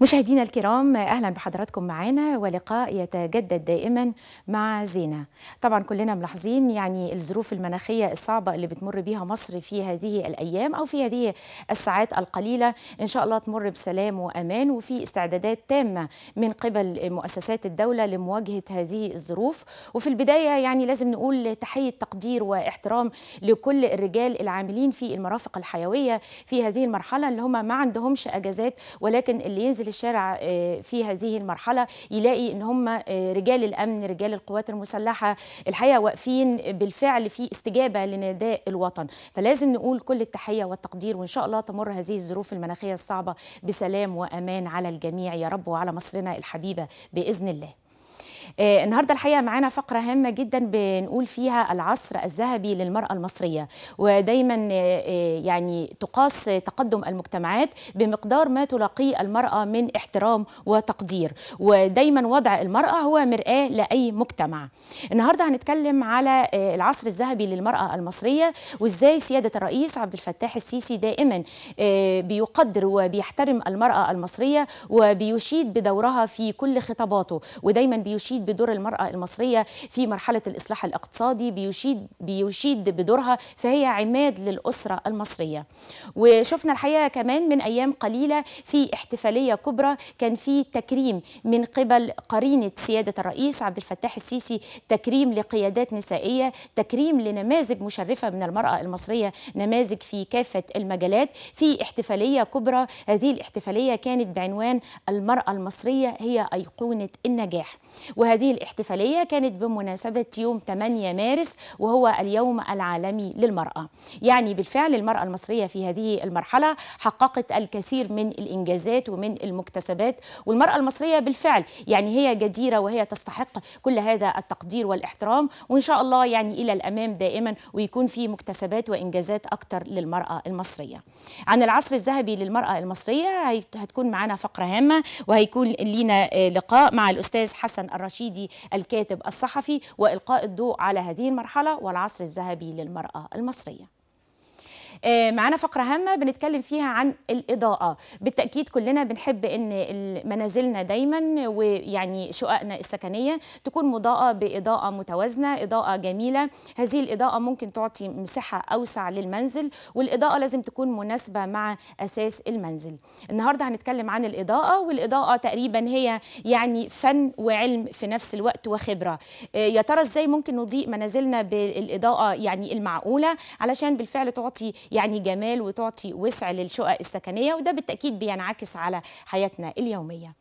مشاهدينا الكرام اهلا بحضراتكم معانا ولقاء يتجدد دائما مع زينه طبعا كلنا ملاحظين يعني الظروف المناخيه الصعبه اللي بتمر بيها مصر في هذه الايام او في هذه الساعات القليله ان شاء الله تمر بسلام وامان وفي استعدادات تامه من قبل مؤسسات الدوله لمواجهه هذه الظروف وفي البدايه يعني لازم نقول تحيه تقدير واحترام لكل الرجال العاملين في المرافق الحيويه في هذه المرحله اللي هم ما عندهمش اجازات ولكن اللي ينزل ينزل الشارع آه، في هذه المرحله يلاقي ان هم آه، رجال الامن رجال القوات المسلحه الحقيقه واقفين بالفعل في استجابه لنداء الوطن فلازم نقول كل التحيه والتقدير وان شاء الله تمر هذه الظروف المناخيه الصعبه بسلام وامان على الجميع يا رب وعلى مصرنا الحبيبه باذن الله آه، النهارده الحقيقه معانا فقره هامه جدا بنقول فيها العصر الذهبي للمراه المصريه ودايما آه، آه، يعني تقاس تقدم المجتمعات بمقدار ما تلاقيه المراه من احترام وتقدير ودايما وضع المراه هو مرآه لاي مجتمع النهارده هنتكلم على العصر الذهبي للمراه المصريه وازاي سياده الرئيس عبد الفتاح السيسي دائما بيقدر وبيحترم المراه المصريه وبيشيد بدورها في كل خطاباته ودايما بيشيد بيشيد بدور المرأة المصرية في مرحلة الإصلاح الاقتصادي بيشيد بيشيد بدورها فهي عماد للأسرة المصرية وشفنا الحقيقة كمان من أيام قليلة في احتفالية كبرى كان في تكريم من قبل قرينة سيادة الرئيس عبد الفتاح السيسي تكريم لقيادات نسائية تكريم لنماذج مشرفة من المرأة المصرية نماذج في كافة المجالات في احتفالية كبرى هذه الاحتفالية كانت بعنوان المرأة المصرية هي أيقونة النجاح وهذه الاحتفالية كانت بمناسبة يوم 8 مارس وهو اليوم العالمي للمرأة يعني بالفعل المرأة المصرية في هذه المرحلة حققت الكثير من الإنجازات ومن المكتسبات والمرأة المصرية بالفعل يعني هي جديرة وهي تستحق كل هذا التقدير والاحترام وإن شاء الله يعني إلى الأمام دائما ويكون في مكتسبات وإنجازات أكثر للمرأة المصرية عن العصر الذهبي للمرأة المصرية هتكون معنا فقرة هامة وهيكون لينا آه، لقاء مع الأستاذ حسن الرشيد الرشيدي الكاتب الصحفي وإلقاء الضوء على هذه المرحلة والعصر الذهبي للمرأة المصرية آه، معانا فقره هامه بنتكلم فيها عن الاضاءه بالتاكيد كلنا بنحب ان منازلنا دايما ويعني شققنا السكنيه تكون مضاءه باضاءه متوازنه اضاءه جميله هذه الاضاءه ممكن تعطي مساحه اوسع للمنزل والاضاءه لازم تكون مناسبه مع اساس المنزل النهارده هنتكلم عن الاضاءه والاضاءه تقريبا هي يعني فن وعلم في نفس الوقت وخبره آه، يا ترى ازاي ممكن نضيء منازلنا بالاضاءه يعني المعقوله علشان بالفعل تعطي يعني جمال وتعطي وسع للشقق السكنيه وده بالتاكيد بينعكس على حياتنا اليوميه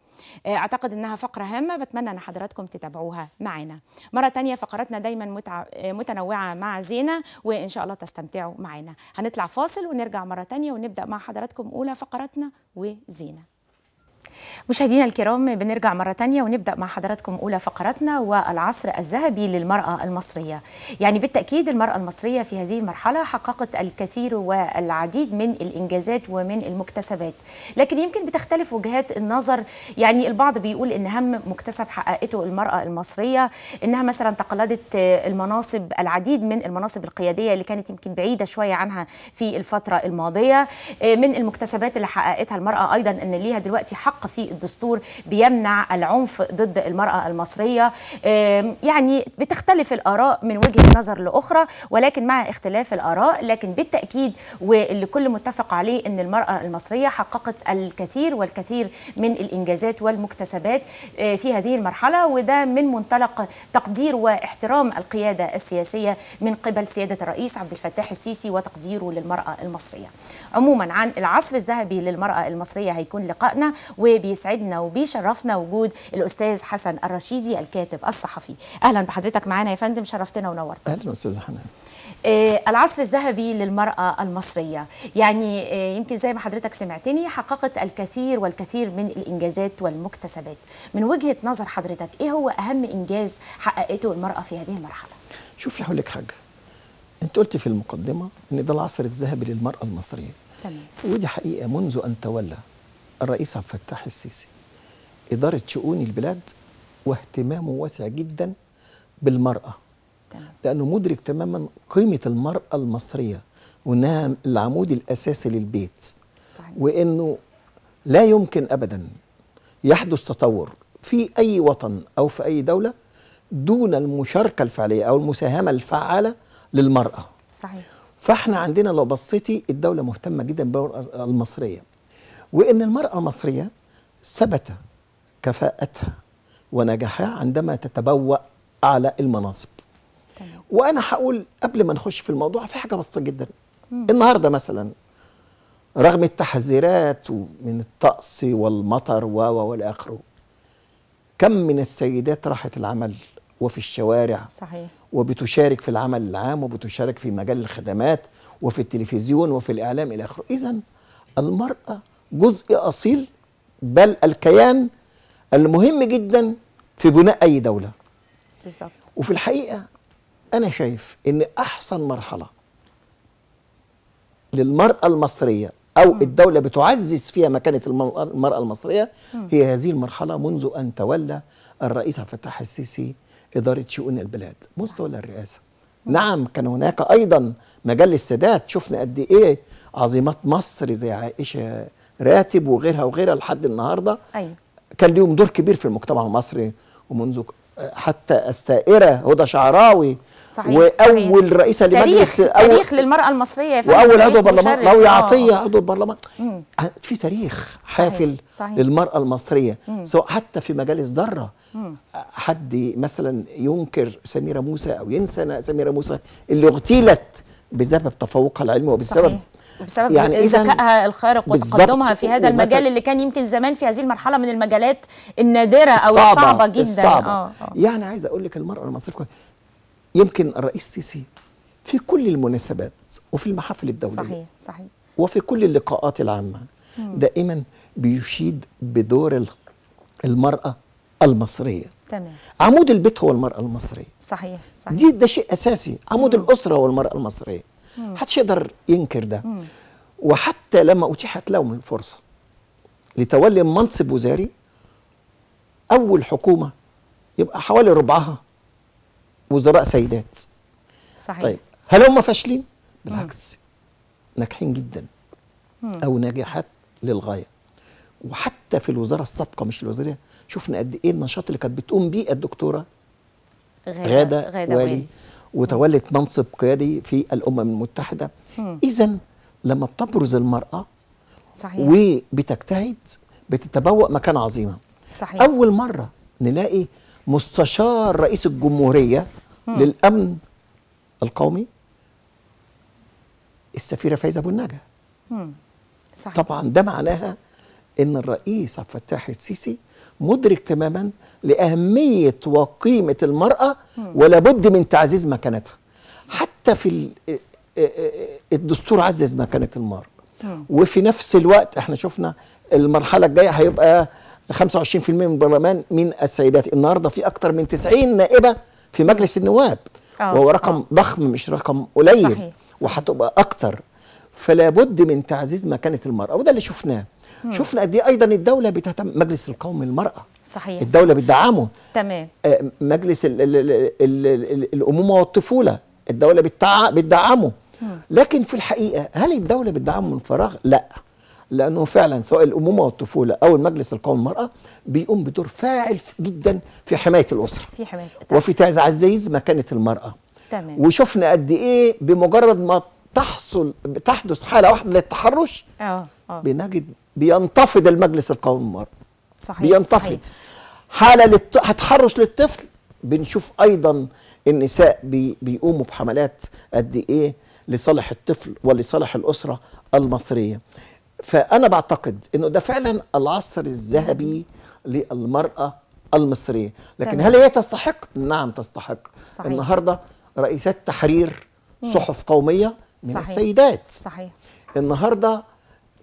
آه، اعتقد انها فقره هامه بتمنى ان حضراتكم تتابعوها معنا مره تانية فقراتنا دايما متع... آه، متنوعه مع زينه وان شاء الله تستمتعوا معنا هنطلع فاصل ونرجع مره تانية ونبدا مع حضراتكم اولى فقراتنا وزينه مشاهدينا الكرام بنرجع مرة تانية ونبدأ مع حضراتكم أولى فقراتنا والعصر الذهبي للمرأة المصرية يعني بالتأكيد المرأة المصرية في هذه المرحلة حققت الكثير والعديد من الإنجازات ومن المكتسبات لكن يمكن بتختلف وجهات النظر يعني البعض بيقول إن هم مكتسب حققته المرأة المصرية إنها مثلا تقلدت المناصب العديد من المناصب القيادية اللي كانت يمكن بعيدة شوية عنها في الفترة الماضية من المكتسبات اللي حققتها المرأة أيضا إن ليها دلوقتي حق في الدستور بيمنع العنف ضد المرأة المصرية يعني بتختلف الآراء من وجهة نظر لأخرى ولكن مع اختلاف الآراء لكن بالتأكيد واللي كل متفق عليه أن المرأة المصرية حققت الكثير والكثير من الإنجازات والمكتسبات آه، في هذه المرحلة وده من منطلق تقدير واحترام القيادة السياسية من قبل سيادة الرئيس عبد الفتاح السيسي وتقديره للمرأة المصرية عموما عن العصر الذهبي للمرأة المصرية هيكون لقائنا و بيسعدنا وبيشرفنا وجود الاستاذ حسن الرشيدي الكاتب الصحفي اهلا بحضرتك معانا يا فندم شرفتنا ونورتنا اهلا استاذه حنان آه، العصر الذهبي للمرأة المصرية يعني آه، يمكن زي ما حضرتك سمعتني حققت الكثير والكثير من الإنجازات والمكتسبات من وجهة نظر حضرتك إيه هو أهم إنجاز حققته المرأة في هذه المرحلة؟ شوفي هقول لك حاجة أنت قلت في المقدمة إن ده العصر الذهبي للمرأة المصرية تمام ودي حقيقة منذ أن تولى الرئيس عبد الفتاح السيسي إدارة شؤون البلاد واهتمامه واسع جدا بالمرأة تمام. لأنه مدرك تماما قيمة المرأة المصرية وإنها العمود الأساسي للبيت صحيح. وإنه لا يمكن أبدا يحدث تطور في أي وطن أو في أي دولة دون المشاركة الفعلية أو المساهمة الفعالة للمرأة صحيح فاحنا عندنا لو بصيتي الدولة مهتمة جدا بالمرأة المصرية وان المراه المصريه ثبت كفاءتها ونجاحها عندما تتبوأ اعلى المناصب طيب. وانا هقول قبل ما نخش في الموضوع في حاجه بسيطه جدا مم. النهارده مثلا رغم التحذيرات من الطقس والمطر و والاخره اخره كم من السيدات راحت العمل وفي الشوارع صحيح وبتشارك في العمل العام وبتشارك في مجال الخدمات وفي التلفزيون وفي الاعلام الى اخره اذا المراه جزء أصيل بل الكيان المهم جدا في بناء أي دولة بالظبط وفي الحقيقة أنا شايف إن أحسن مرحلة للمرأة المصرية أو م. الدولة بتعزز فيها مكانة المرأة المصرية م. هي هذه المرحلة منذ أن تولى الرئيس عبد الفتاح السيسي إدارة شؤون البلاد منذ تولى الرئاسة م. نعم كان هناك أيضا مجال السادات شفنا قد إيه عظيمات مصر زي عائشة راتب وغيرها وغيرها لحد النهارده أيوة. كان ليهم دور كبير في المجتمع المصري ومنذ آه، حتى الثائره هدى شعراوي صحيح واول صحيح. رئيسه لمجلس تاريخ تاريخ للمراه المصريه فعلا واول عضو برلمان لو آه. عطيه عضو البرلمان آه، في تاريخ حافل صحيح. صحيح. للمراه المصريه مم. سواء حتى في مجال الذره حد مثلا ينكر سميره موسى او ينسى سميره موسى اللي اغتيلت بسبب تفوقها العلمي وبسبب صحيح. بسبب يعني ذكائها الخارق وتقدمها في هذا المجال اللي كان يمكن زمان في هذه المرحله من المجالات النادره او الصعبه جدا الصعبة. آه،, آه. يعني عايز اقول لك المراه المصريه يمكن الرئيس السيسي في كل المناسبات وفي المحافل الدوليه صحيح صحيح وفي كل اللقاءات العامه دائما بيشيد بدور المراه المصريه تمام عمود البيت هو المراه المصريه صحيح صحيح دي ده شيء اساسي عمود مم. الاسره هو المراه المصريه محدش يقدر ينكر ده وحتى لما اتيحت لهم الفرصه لتولي منصب وزاري اول حكومه يبقى حوالي ربعها وزراء سيدات صحيح طيب هل هم فاشلين بالعكس ناجحين جدا مم. او ناجحات للغايه وحتى في الوزاره السابقه مش الوزاريه شفنا قد ايه النشاط اللي كانت بتقوم بيه الدكتوره غاده, غادة, غادة والي, والي. وتولت منصب قيادي في الامم المتحده اذا لما بتبرز المراه صحيح. وبتجتهد بتتبوأ مكان عظيمه صحيح. اول مره نلاقي مستشار رئيس الجمهوريه مم. للامن القومي السفيره فايزه ابو النجا صحيح. طبعا ده معناها ان الرئيس عبد الفتاح السيسي مدرك تماما لأهمية وقيمة المرأة ولا بد من تعزيز مكانتها حتى في آه، آه، آه، الدستور عزز مكانة المرأة وفي نفس الوقت احنا شفنا المرحلة الجاية هيبقى 25% من البرلمان من السيدات النهارده في اكتر من 90 نائبه في مجلس النواب آه وهو رقم ضخم مش رقم قليل صحيح. وهتبقى اكتر فلا بد من تعزيز مكانه المراه وده اللي شفناه شفنا قد ايه ايضا الدوله بتهتم مجلس القومي للمراه صحيح الدوله بتدعمه تمام آه، مجلس الـ الـ الـ الـ الامومه والطفوله الدوله بتدعمه لكن في الحقيقه هل الدوله بتدعمه من فراغ؟ لا لانه فعلا سواء الامومه والطفوله او المجلس القومي للمراه بيقوم بدور فاعل جدا في حمايه الاسره في حمايه وفي تعزيز مكانه المراه تمام وشفنا قد ايه بمجرد ما تحصل تحدث حاله واحده للتحرش اه, آه. بنجد بينتفض المجلس القومي مره صحيح بينتفض حاله للت... هتحرش للطفل بنشوف ايضا النساء بي... بيقوموا بحملات قد ايه لصالح الطفل ولصالح الاسره المصريه فانا بعتقد انه ده فعلا العصر الذهبي للمراه المصريه لكن تمام. هل هي تستحق نعم تستحق صحيح. النهارده رئيسات تحرير صحف قوميه من صحيح. السيدات صحيح النهارده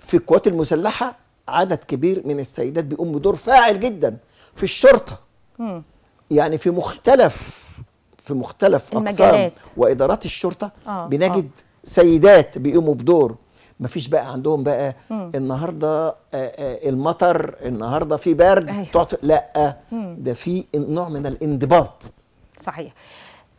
في القوات المسلحه عدد كبير من السيدات بيقوموا دور فاعل جدا في الشرطه مم. يعني في مختلف في مختلف اقسام وادارات الشرطه آه, آه. بنجد آه. سيدات بيقوموا بدور مفيش بقى عندهم بقى مم. النهارده آآ آه، آآ آه، المطر النهارده في برد أيوه. لا ده في نوع من الانضباط صحيح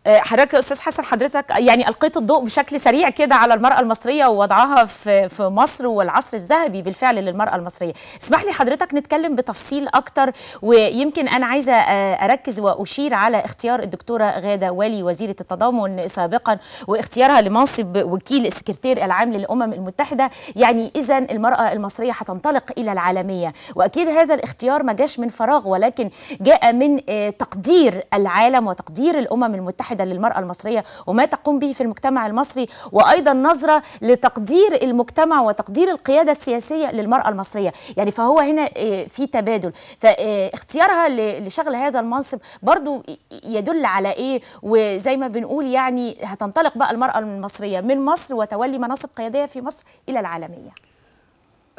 آه، حضرتك يا استاذ حسن حضرتك يعني القيت الضوء بشكل سريع كده على المراه المصريه ووضعها في في مصر والعصر الذهبي بالفعل للمراه المصريه اسمح لي حضرتك نتكلم بتفصيل اكتر ويمكن انا عايزه آه، اركز واشير على اختيار الدكتوره غاده والي وزيره التضامن سابقا واختيارها لمنصب وكيل السكرتير العام للامم المتحده يعني اذا المراه المصريه هتنطلق الى العالميه واكيد هذا الاختيار ما جاش من فراغ ولكن جاء من آه، تقدير العالم وتقدير الامم المتحده واحدة للمرأة المصرية وما تقوم به في المجتمع المصري وأيضا نظرة لتقدير المجتمع وتقدير القيادة السياسية للمرأة المصرية يعني فهو هنا آه، في تبادل فاختيارها آه، لشغل هذا المنصب برضو يدل على إيه وزي ما بنقول يعني هتنطلق بقى المرأة المصرية من مصر وتولي مناصب قيادية في مصر إلى العالمية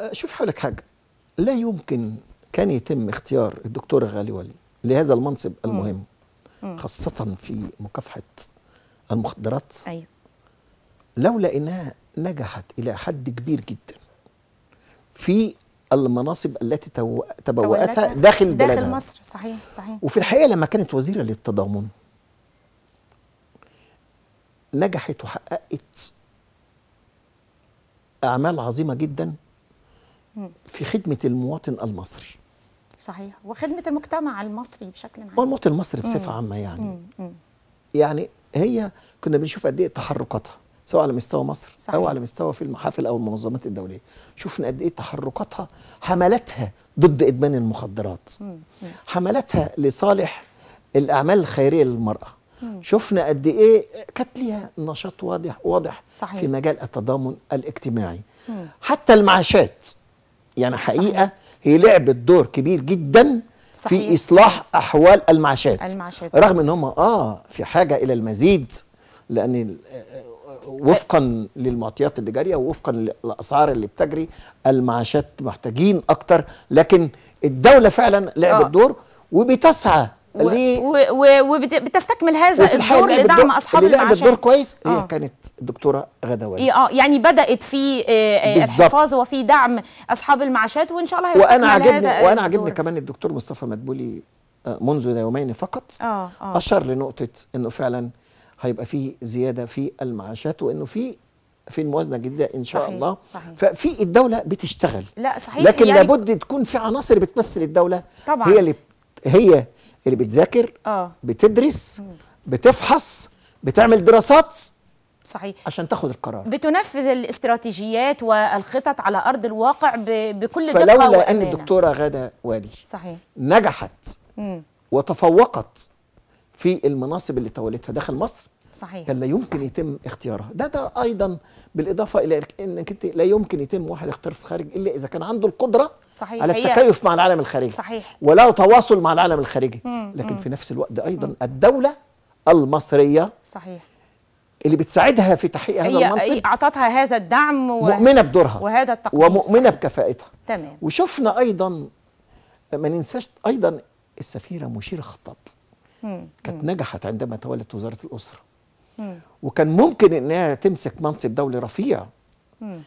آه، شوف حولك حاجة لا يمكن كان يتم اختيار الدكتورة غالي ولي لهذا المنصب المهم م. خاصة في مكافحة المخدرات أيوة. لولا إنها نجحت إلى حد كبير جدا في المناصب التي تبوأتها داخل بلدها داخل مصر صحيح صحيح وفي الحقيقة لما كانت وزيرة للتضامن نجحت وحققت أعمال عظيمة جدا في خدمة المواطن المصري صحيح وخدمه المجتمع المصري بشكل عام والمواطن المصري بصفه عامه يعني مم. يعني هي كنا بنشوف قد ايه تحركاتها سواء على مستوى مصر صحيح. او على مستوى في المحافل او المنظمات الدوليه شفنا قد ايه تحركاتها حملتها ضد ادمان المخدرات مم. حملتها لصالح الاعمال الخيريه للمراه مم. شفنا قد ايه كانت ليها نشاط واضح واضح صحيح. في مجال التضامن الاجتماعي مم. حتى المعاشات يعني حقيقه صحيح. هي لعبت دور كبير جدا صحيح. في اصلاح احوال المعاشات, المعاشات. رغم ان هم اه في حاجه الى المزيد لان آه، وفقا للمعطيات اللي جاريه ووفقا للاسعار اللي بتجري المعاشات محتاجين اكتر لكن الدوله فعلا لعبت آه. دور وبتسعى وبتستكمل هذا الدور لدعم اصحاب اللي لعبت الدور كويس هي آه. كانت الدكتوره غدا اه يعني بدات في آه، آه، الحفاظ وفي دعم اصحاب المعاشات وان شاء الله هيستكمل وانا عاجبني وانا عاجبني كمان الدكتور مصطفى مدبولي آه، منذ يومين فقط آه آه. اشار لنقطه انه فعلا هيبقى في زياده في المعاشات وانه في في الموازنه الجديده ان شاء صحيح. الله صحيح. ففي الدوله بتشتغل لا صحيح لكن يعني لابد تكون في عناصر بتمثل الدوله طبعا هي اللي هي اللي بتذاكر اه بتدرس بتفحص بتعمل دراسات صحيح عشان تاخد القرار بتنفذ الاستراتيجيات والخطط على ارض الواقع بكل دقه فلولا ان الدكتوره غاده وادي صحيح نجحت مم. وتفوقت في المناصب اللي تولتها داخل مصر صحيح كان لا يمكن صحيح. يتم اختيارها ده ده ايضا بالاضافه الى انك انت لا يمكن يتم واحد اختيار في الخارج الا اذا كان عنده القدره صحيح. على التكيف مع العالم الخارجي صحيح ولو تواصل مع العالم الخارجي مم. لكن مم. في نفس الوقت ايضا مم. الدوله المصريه صحيح اللي بتساعدها في تحقيق هذا المنصب هي اعطتها هذا الدعم و... مؤمنه بدورها وهذا التقدير ومؤمنه صحيح. بكفاءتها تمام وشفنا ايضا ما ننساش ايضا السفيره مشيره خطاب كانت نجحت عندما تولت وزاره الاسره وكان ممكن انها تمسك منصب دولي رفيع آه،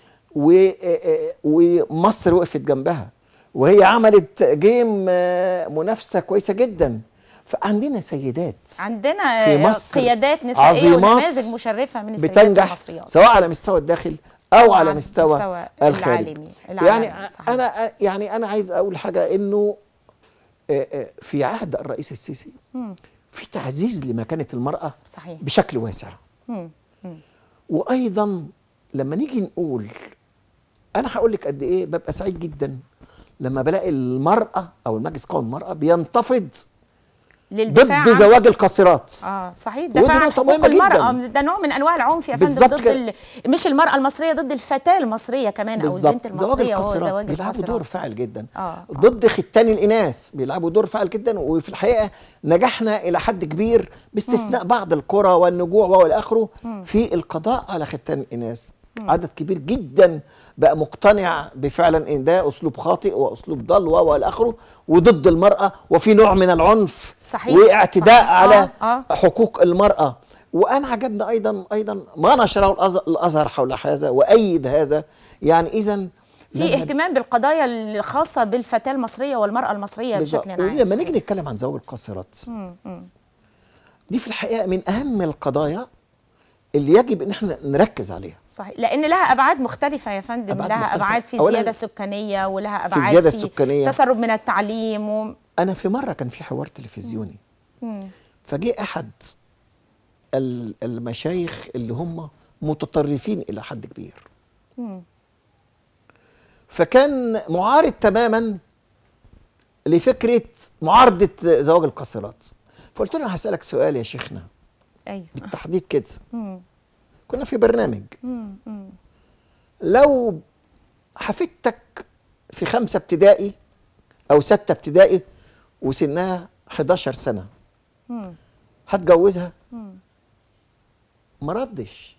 آه، ومصر وقفت جنبها وهي عملت جيم آه، منافسه كويسه جدا فعندنا سيدات عندنا في مصر قيادات نسائيه ونماذج مشرفه من السيدات بتنجح المصريات سواء على مستوى الداخل او على مستوى, مستوى الخارج العالمي. العالمي يعني صحيح. انا يعني انا عايز اقول حاجه انه في عهد الرئيس السيسي م. في تعزيز لمكانة المرأة صحيح. بشكل واسع مم. مم. وأيضا لما نيجي نقول أنا هقول لك قد إيه ببقى سعيد جدا لما بلاقي المرأة أو المجلس قوم المرأة بينتفض للدفاع ضد زواج القاصرات اه صحيح دفاع عن حقوق المراه ده نوع من انواع العنف يا فندم ضد ال... مش المراه المصريه ضد الفتاه المصريه كمان او البنت المصريه هو زواج القاصرات بيلعبوا دور فاعل جدا آه،, آه. ضد ختان الاناث بيلعبوا دور فاعل جدا وفي الحقيقه نجحنا الى حد كبير باستثناء بعض القرى والنجوع والى اخره في القضاء على ختان الاناث عدد كبير جدا بقى مقتنع بفعلا ان ده اسلوب خاطئ واسلوب ضل والى اخره وضد المراه وفي نوع من العنف صحيح واعتداء صحيح. على آه. آه. حقوق المراه وانا عجبني ايضا ايضا ما نشره الازهر حول هذا وايد هذا يعني اذا في اهتمام بالقضايا الخاصه بالفتاه المصريه والمراه المصريه بشكل عام لما نيجي نتكلم عن زواج القاصرات دي في الحقيقه من اهم القضايا اللي يجب ان احنا نركز عليها صحيح لان لها ابعاد مختلفه يا فندم أبعاد لها مختلفة. ابعاد في زياده سكانيه ولها ابعاد في, زيادة في سكانية. تسرب من التعليم و... انا في مره كان في حوار تلفزيوني فجه احد المشايخ اللي هم متطرفين الى حد كبير فكان معارض تماما لفكره معارضه زواج القاصرات فقلت له هسالك سؤال يا شيخنا ايوه بالتحديد كده كنا في برنامج مم. مم. لو حفيدتك في خمسة ابتدائي أو ستة ابتدائي وسنها 11 سنة هتجوزها ما ردش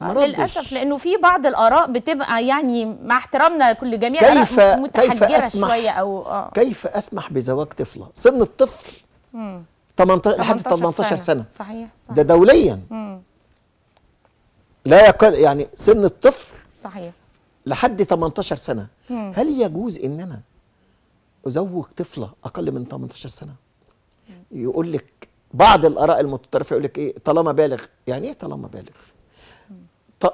للاسف لانه في بعض الاراء بتبقى يعني مع احترامنا كل جميع كيف متحجره كيف أسمح شويه او آه. كيف اسمح بزواج طفله سن الطفل مم. 18 لحد 18 سنة. سنه صحيح, صحيح. ده دوليا مم. لا يقل يعني سن الطفل صحيح لحد 18 سنه مم. هل يجوز ان انا ازوج طفله اقل من 18 سنه مم. يقول لك بعض الاراء المتطرفه يقول لك ايه طالما بالغ يعني ايه طالما بالغ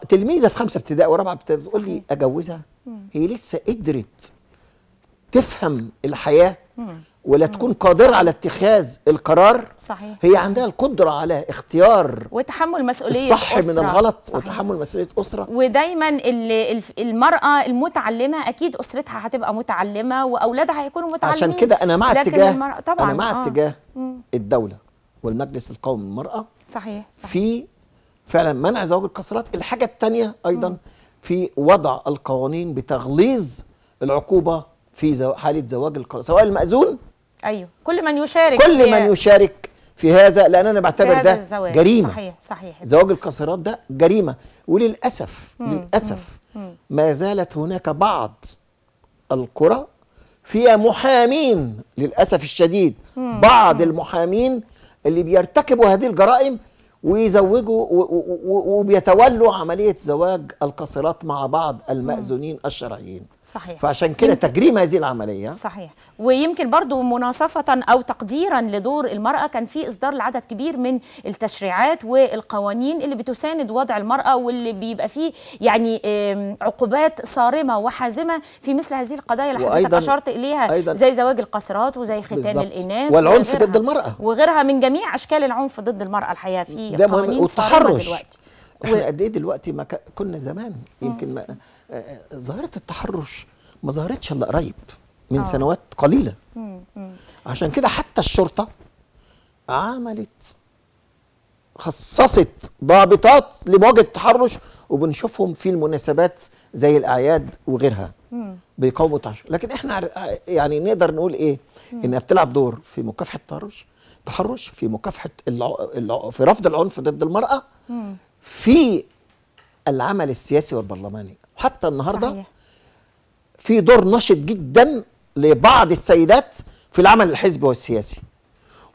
تلميذه في خمسه ابتدائي ورابعه ابتدائي تقول لي اجوزها مم. هي لسه قدرت تفهم الحياه مم. ولا تكون قادرة على اتخاذ القرار صحيح هي عندها القدرة على اختيار وتحمل مسؤولية الصح أسرة. من الغلط صحيح. وتحمل مسؤولية أسرة ودايما المرأة المتعلمة أكيد أسرتها هتبقى متعلمة وأولادها هيكونوا متعلمين عشان كده أنا مع اتجاه أنا مع آه. اتجاه الدولة والمجلس القومي للمرأة صحيح. صحيح في فعلا منع زواج الكسرات الحاجة الثانية أيضا م. في وضع القوانين بتغليظ العقوبة في حالة زواج الكسرات سواء المأذون ايوه كل من يشارك كل من يشارك في هذا لان انا بعتبر ده الزواج. جريمه صحيح صحيح زواج القاصرات ده جريمه وللاسف مم. للاسف مم. ما زالت هناك بعض القرى فيها محامين للاسف الشديد مم. بعض مم. المحامين اللي بيرتكبوا هذه الجرائم ويزوجوا وبيتولوا عمليه زواج القاصرات مع بعض المأذونين الشرعيين صحيح فعشان كده تجريم هذه العمليه صحيح ويمكن برضو مناصفه او تقديرا لدور المراه كان في اصدار لعدد كبير من التشريعات والقوانين اللي بتساند وضع المراه واللي بيبقى فيه يعني عقوبات صارمه وحازمه في مثل هذه القضايا اللي حضرتك اشرت اليها أيضاً زي زواج القاصرات وزي ختان بالزبط. الاناث والعنف ضد المراه وغيرها من جميع اشكال العنف ضد المراه الحقيقه في فيه ده قوانين والتحرش دلوقتي احنا قد ايه دلوقتي ما كنا زمان يمكن ما آه، ظاهره التحرش ما ظهرتش الا قريب من آه. سنوات قليله مم. عشان كده حتى الشرطه عملت خصصت ضابطات لمواجهه التحرش وبنشوفهم في المناسبات زي الاعياد وغيرها بيقاوموا التحرش لكن احنا يعني نقدر نقول ايه انها بتلعب دور في مكافحه التحرش التحرش في مكافحه في رفض العنف ضد المراه في العمل السياسي والبرلماني حتى النهارده صحيح. في دور نشط جدا لبعض السيدات في العمل الحزبي والسياسي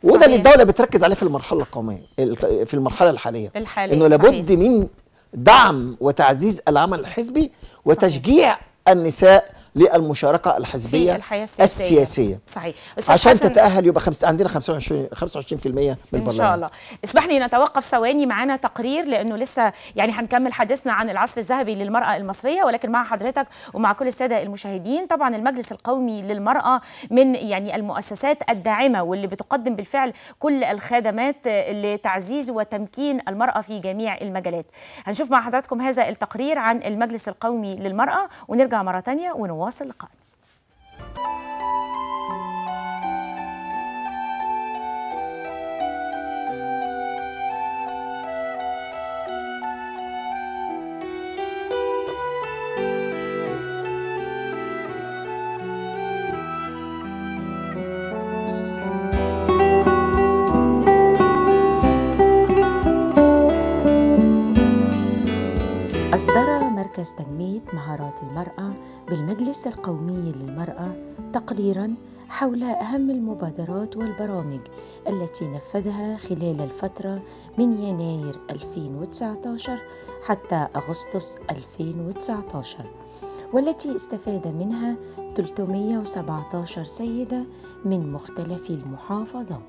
وده اللي الدوله بتركز عليه في المرحله القوميه في المرحله الحاليه الحاليه انه لابد صحيح. من دعم وتعزيز العمل الحزبي وتشجيع صحيح. النساء للمشاركه الحزبيه الحياة السياسية. السياسيه صحيح عشان حسن... تتاهل يبقى خمس... عندنا 25 25% من البرلمان ان شاء الله اسمح لي نتوقف ثواني معانا تقرير لانه لسه يعني هنكمل حديثنا عن العصر الذهبي للمراه المصريه ولكن مع حضرتك ومع كل الساده المشاهدين طبعا المجلس القومي للمراه من يعني المؤسسات الداعمه واللي بتقدم بالفعل كل الخدمات لتعزيز وتمكين المراه في جميع المجالات هنشوف مع حضراتكم هذا التقرير عن المجلس القومي للمراه ونرجع مره ثانيه ونواصل نواصل لقاءنا أصدر مركز تنمية مهارات المرأة بالمجلس القومي للمرأة تقريرا حول أهم المبادرات والبرامج التي نفذها خلال الفترة من يناير 2019 حتى أغسطس 2019 والتي استفاد منها 317 سيدة من مختلف المحافظات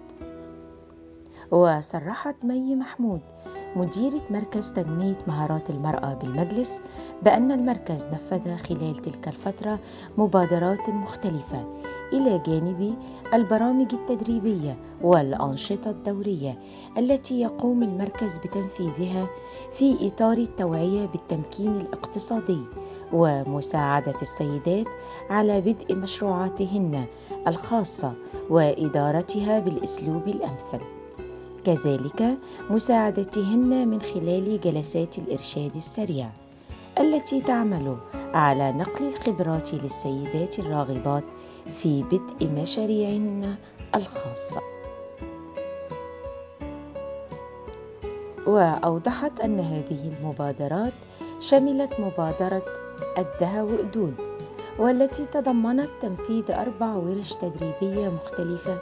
وصرحت مي محمود مديرة مركز تنمية مهارات المرأة بالمجلس بأن المركز نفذ خلال تلك الفترة مبادرات مختلفة إلى جانب البرامج التدريبية والأنشطة الدورية التي يقوم المركز بتنفيذها في إطار التوعية بالتمكين الاقتصادي ومساعدة السيدات على بدء مشروعاتهن الخاصة وإدارتها بالأسلوب الأمثل. كذلك مساعدتهن من خلال جلسات الإرشاد السريع التي تعمل على نقل الخبرات للسيدات الراغبات في بدء مشاريعهن الخاصه وأوضحت أن هذه المبادرات شملت مبادرة الدهو وادود والتي تضمنت تنفيذ أربع ورش تدريبية مختلفة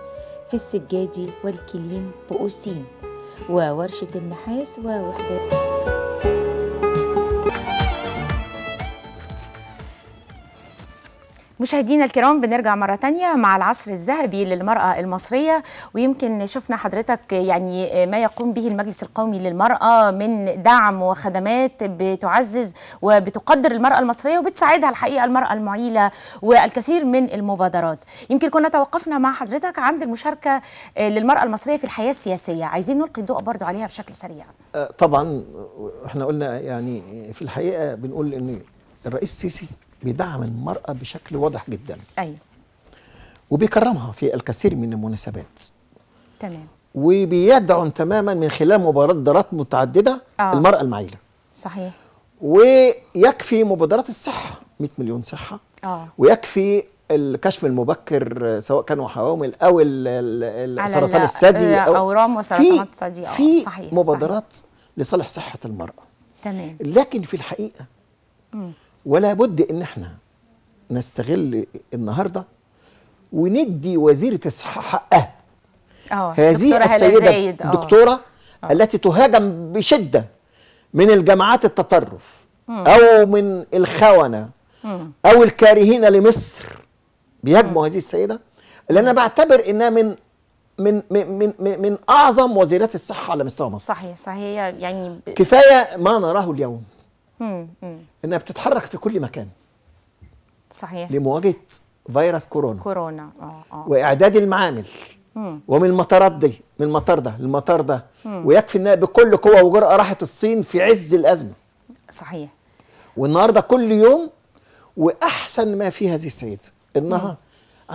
في السجادي والكليم بؤوسين وورشة النحاس ووحدات مشاهدينا الكرام بنرجع مرة تانية مع العصر الذهبي للمرأة المصرية ويمكن شفنا حضرتك يعني ما يقوم به المجلس القومي للمرأة من دعم وخدمات بتعزز وبتقدر المرأة المصرية وبتساعدها الحقيقة المرأة المعيلة والكثير من المبادرات يمكن كنا توقفنا مع حضرتك عند المشاركة للمرأة المصرية في الحياة السياسية عايزين نلقي الضوء برضو عليها بشكل سريع آه، طبعا احنا قلنا يعني في الحقيقة بنقول ان الرئيس السيسي بيدعم المرأة بشكل واضح جدا أيوة وبيكرمها في الكثير من المناسبات تمام وبيدعم تماما من خلال مبادرات متعددة آه. المرأة المعيلة صحيح ويكفي مبادرات الصحة 100 مليون صحة آه. ويكفي الكشف المبكر سواء كانوا حوامل او سرطان الثدي او اورام وسرطانات الثدي آه، في مبادرات صحيح. لصالح صحه المراه تمام لكن في الحقيقه مم. ولا بد ان احنا نستغل النهارده وندي وزيره الصحه حقها آه، هذه السيده الدكتوره آه. آه. التي تهاجم بشده من الجماعات التطرف مم. او من الخونه مم. او الكارهين لمصر بيهاجموا هذه السيده اللي انا بعتبر انها من من من من من اعظم وزيرات الصحه على مستوى مصر صحيح صحيح يعني ب... كفايه ما نراه اليوم مم. مم. انها بتتحرك في كل مكان صحيح لمواجهه فيروس كورونا كورونا اه, آه. واعداد المعامل ومن المطارات دي من المطار ده للمطار ده ويكفي انها بكل قوه وجرأه راحت الصين في عز الازمه صحيح والنهارده كل يوم واحسن ما في هذه السيده انها مم.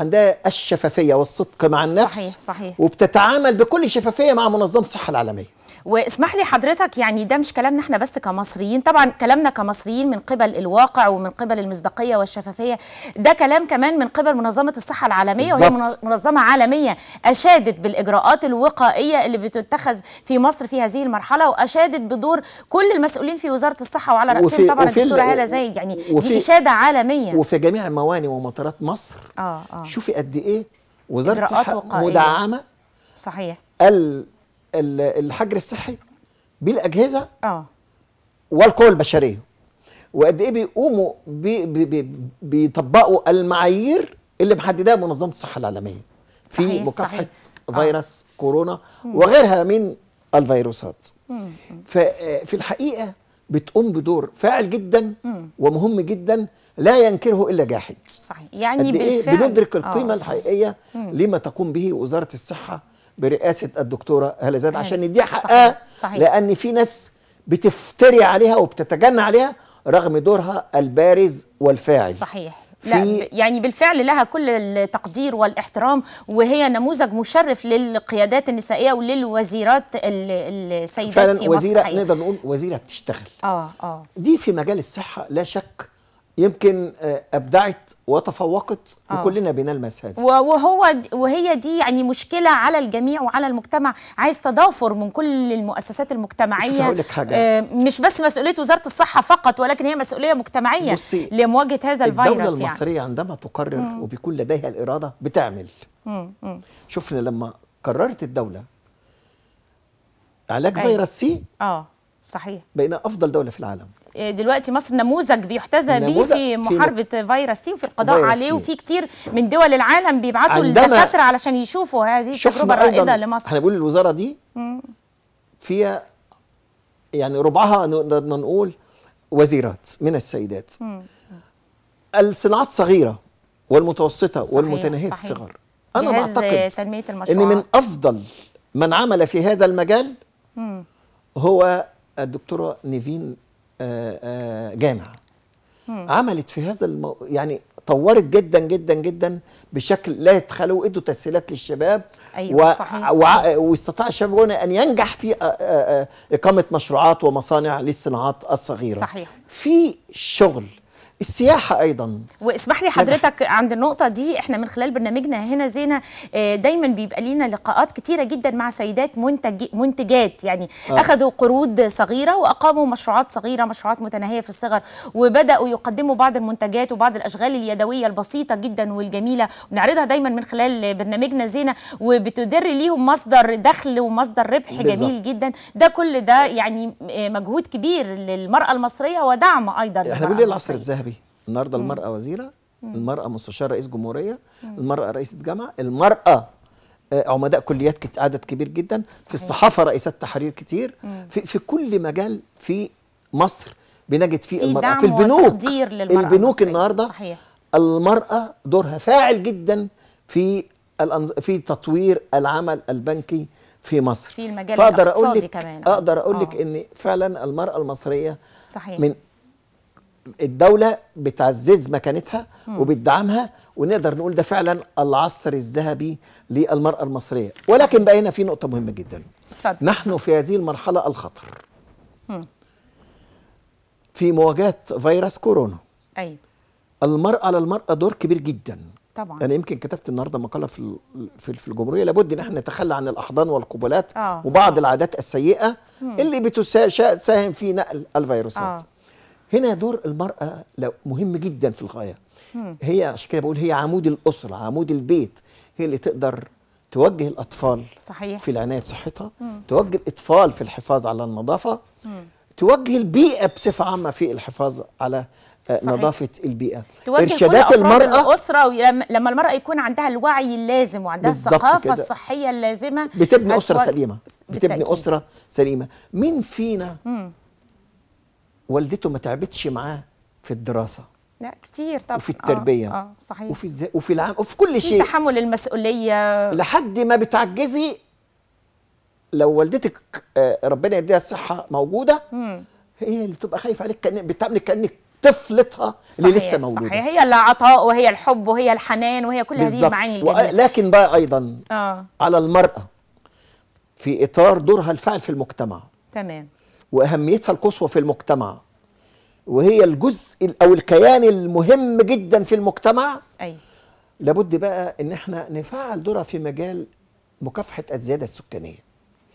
عندها الشفافيه والصدق مع النفس صحيح صحيح وبتتعامل بكل شفافيه مع منظمه الصحه العالميه واسمح لي حضرتك يعني ده مش كلامنا احنا بس كمصريين طبعا كلامنا كمصريين من قبل الواقع ومن قبل المصداقيه والشفافيه ده كلام كمان من قبل منظمه الصحه العالميه بالزبط. وهي منظمه عالميه اشادت بالاجراءات الوقائيه اللي بتتخذ في مصر في هذه المرحله واشادت بدور كل المسؤولين في وزاره الصحه وعلى راسهم طبعا الدكتوره هاله زايد يعني دي اشاده عالميه وفي جميع موانئ ومطارات مصر آه آه. شوفي قد ايه وزاره الصحه مدعمه صحيح الحجر الصحي بالاجهزه اه والقوى البشريه وقد ايه بيقوموا بي بي بي بيطبقوا المعايير اللي محددها منظمه الصحه العالميه في صحيح مكافحه صحيح. آه. فيروس آه. كورونا مم. وغيرها من الفيروسات ففي آه، الحقيقه بتقوم بدور فاعل جدا مم. ومهم جدا لا ينكره الا جاحد صحيح يعني إيه بالفعل إيه بندرك القيمه آه. الحقيقيه مم. لما تقوم به وزاره الصحه برئاسه الدكتوره هاله زاد عشان نديها حقها صحيح. صحيح. لان في ناس بتفتري عليها وبتتجنى عليها رغم دورها البارز والفاعل صحيح لا يعني بالفعل لها كل التقدير والاحترام وهي نموذج مشرف للقيادات النسائيه وللوزيرات السيدات فعلا في مصر وزيره نقدر نقول وزيره بتشتغل اه اه دي في مجال الصحه لا شك يمكن آه، ابدعت وتفوقت آه. وكلنا بنلمس هذا وهو وهي دي يعني مشكله على الجميع وعلى المجتمع عايز تضافر من كل المؤسسات المجتمعيه هقول لك حاجه آه، مش بس مسؤوليه وزاره الصحه فقط ولكن هي مسؤوليه مجتمعيه بصي لمواجهه هذا الفيروس الدوله يعني. المصريه يعني. عندما تقرر مم. وبيكون لديها الاراده بتعمل مم. شفنا لما قررت الدوله علاج فيروس سي اه صحيح بقينا افضل دوله في العالم إيه، دلوقتي مصر نموذج بيحتذى به في محاربه في فيروس سي وفي القضاء عليه وفي كتير من دول العالم بيبعتوا الدكاتره علشان يشوفوا هذه التجربه الرائده لمصر احنا بنقول الوزاره دي فيها يعني ربعها نقدر نقول وزيرات من السيدات مم. الصناعات صغيره والمتوسطه صحيح والمتناهيه الصغر انا بعتقد تنمية ان من افضل من عمل في هذا المجال مم. هو الدكتوره نيفين آه، آه، جامع عملت في هذا المو... يعني طورت جدا جدا جدا بشكل لا يتخلوا ادوا تسهيلات للشباب أيوة و... صحيح, صحيح. و... واستطاع الشباب هنا ان ينجح في آه، اقامه مشروعات ومصانع للصناعات الصغيره صحيح في شغل السياحة أيضا واسمح لي حضرتك عند النقطة دي احنا من خلال برنامجنا هنا زينة آه، دايما بيبقى لينا لقاءات كتيرة جدا مع سيدات منتج منتجات يعني آه. أخذوا قروض صغيرة وأقاموا مشروعات صغيرة مشروعات متناهية في الصغر وبدأوا يقدموا بعض المنتجات وبعض الأشغال اليدوية البسيطة جدا والجميلة بنعرضها دايما من خلال برنامجنا زينة وبتدر ليهم مصدر دخل ومصدر ربح بالزبط. جميل جدا ده كل ده يعني آه، مجهود كبير للمرأة المصرية ودعم أيضا احنا بنقول إيه العصر الذهبي النهارده المراه وزيره المراه مستشار رئيس جمهوريه المراه رئيسه جامعه المراه آه، عمداء كليات عدد كبير جدا صحيح. في الصحافه رئيسات تحرير كتير في, في كل مجال في مصر بنجد فيه في المراه دعم في البنوك البنوك النهارده صحيح. المراه دورها فاعل جدا في الأنز... في تطوير العمل البنكي في مصر في المجال الاقتصادي أقول لك كمان اقدر اقول لك آه. ان فعلا المراه المصريه صحيح. من الدوله بتعزز مكانتها وبتدعمها ونقدر نقول ده فعلا العصر الذهبي للمراه المصريه ولكن بقينا في نقطه مهمه جدا نحن في هذه المرحله الخطر في مواجهه فيروس كورونا ايوه المراه على المراه دور كبير جدا طبعا انا يمكن كتبت النهارده مقاله في في الجمهوريه لابد ان احنا نتخلى عن الاحضان والقبلات آه. وبعض آه. العادات السيئه مم. اللي بتساهم في نقل الفيروسات آه. هنا دور المرأة لو مهم جدا في الغاية هي عشان كده بقول هي عمود الأسرة عمود البيت هي اللي تقدر توجه الأطفال صحيح. في العناية بصحتها مم. توجه الأطفال في الحفاظ على النظافة مم. توجه البيئة بصفة عامة في الحفاظ على آه، صحيح. نظافه البيئه ارشادات المراه الاسره لما المراه يكون عندها الوعي اللازم وعندها الثقافه كده. الصحيه اللازمه بتبني اسره سليمه بتبني اسره سليمه مين فينا مم. والدته ما تعبتش معاه في الدراسه لا كتير طبعا وفي التربيه اه, آه صحيح وفي الز... وفي العام وفي كل شيء تحمل المسؤوليه لحد ما بتعجزي لو والدتك آه، ربنا يديها الصحه موجوده مم. هي اللي بتبقى خايفه عليك كانك بتعملك كانك طفلتها اللي لسه موجوده صحيح هي العطاء وهي الحب وهي الحنان وهي كل هذه المعاني و... لكن بقى ايضا آه. على المراه في اطار دورها الفعل في المجتمع تمام واهميتها القصوى في المجتمع وهي الجزء او الكيان المهم جدا في المجتمع أي. لابد بقى ان احنا نفعل دورها في مجال مكافحه الزياده السكانيه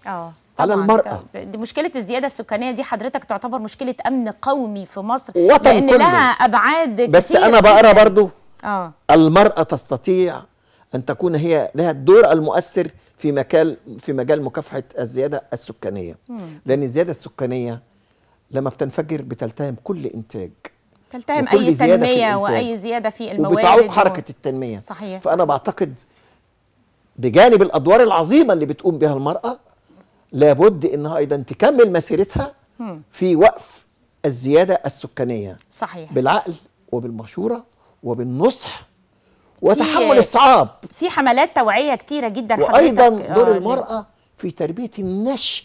اه على المرأة دي مشكلة الزيادة السكانية دي حضرتك تعتبر مشكلة أمن قومي في مصر وطن لأن كله. لها أبعاد بس كتير أنا بقرأ برضو آه. المرأة تستطيع أن تكون هي لها الدور المؤثر في مجال في مجال مكافحه الزياده السكانيه لان الزياده السكانيه لما بتنفجر بتلتهم كل انتاج تلتهم اي تنميه واي زياده في الموارد وبتعوق حركه و... التنميه صحيح فانا صحيح. بعتقد بجانب الادوار العظيمه اللي بتقوم بها المراه لابد انها ايضا تكمل مسيرتها في وقف الزياده السكانيه صحيح بالعقل وبالمشوره وبالنصح وتحمل الصعاب في حملات توعيه كتيره جدا وايضا آه، دور يعني المراه في تربيه النشء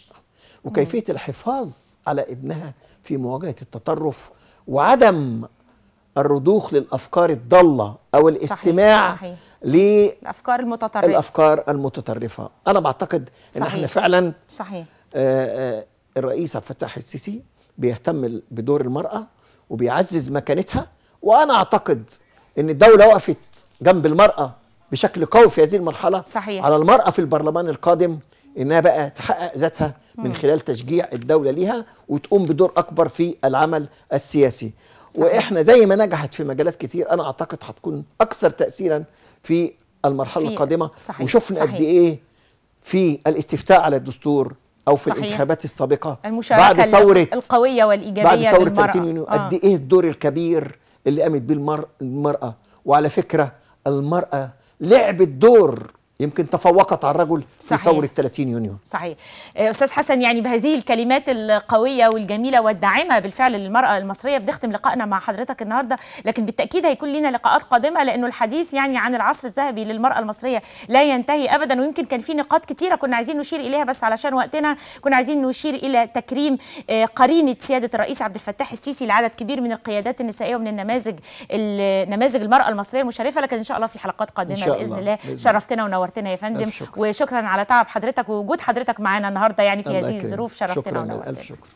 وكيفيه الحفاظ على ابنها في مواجهه التطرف وعدم الرضوخ للافكار الضاله او الاستماع صحيح. صحيح. للافكار المتطرفه الافكار المتطرفه انا بعتقد صحيح. ان احنا فعلا صحيح آآ آه، آآ آه، الرئيس عبد الفتاح السيسي بيهتم بدور المراه وبيعزز مكانتها وانا اعتقد ان الدوله وقفت جنب المراه بشكل قوي في هذه المرحله صحيح. على المراه في البرلمان القادم انها بقى تحقق ذاتها من خلال تشجيع الدوله ليها وتقوم بدور اكبر في العمل السياسي صحيح. واحنا زي ما نجحت في مجالات كتير انا اعتقد هتكون اكثر تاثيرا في المرحله في القادمه صحيح. وشفنا صحيح. قد ايه في الاستفتاء على الدستور او في صحيح. الانتخابات السابقه بعد ثوره القويه والايجابيه بعد ثوره 30 يونيو آه. قد ايه الدور الكبير اللي قامت بيه المرأة وعلى فكرة المرأة لعبت دور يمكن تفوقت على الرجل صحيح. في ثوره 30 يونيو صحيح آه، استاذ حسن يعني بهذه الكلمات القويه والجميله والداعمه بالفعل للمراه المصريه بنختم لقائنا مع حضرتك النهارده لكن بالتاكيد هيكون لنا لقاءات قادمه لانه الحديث يعني عن العصر الذهبي للمراه المصريه لا ينتهي ابدا ويمكن كان في نقاط كثيره كنا عايزين نشير اليها بس علشان وقتنا كنا عايزين نشير الى تكريم آه، قرينه سياده الرئيس عبد الفتاح السيسي لعدد كبير من القيادات النسائيه ومن النماذج نماذج المراه المصريه المشرفه لكن ان شاء الله في حلقات قادمه إن الله. باذن الله شرفتنا ونورتنا نورتنا يا فندم شكر. وشكرا على تعب حضرتك ووجود حضرتك معانا النهارده يعني في هذه الظروف شرفتنا شكرا الف شكر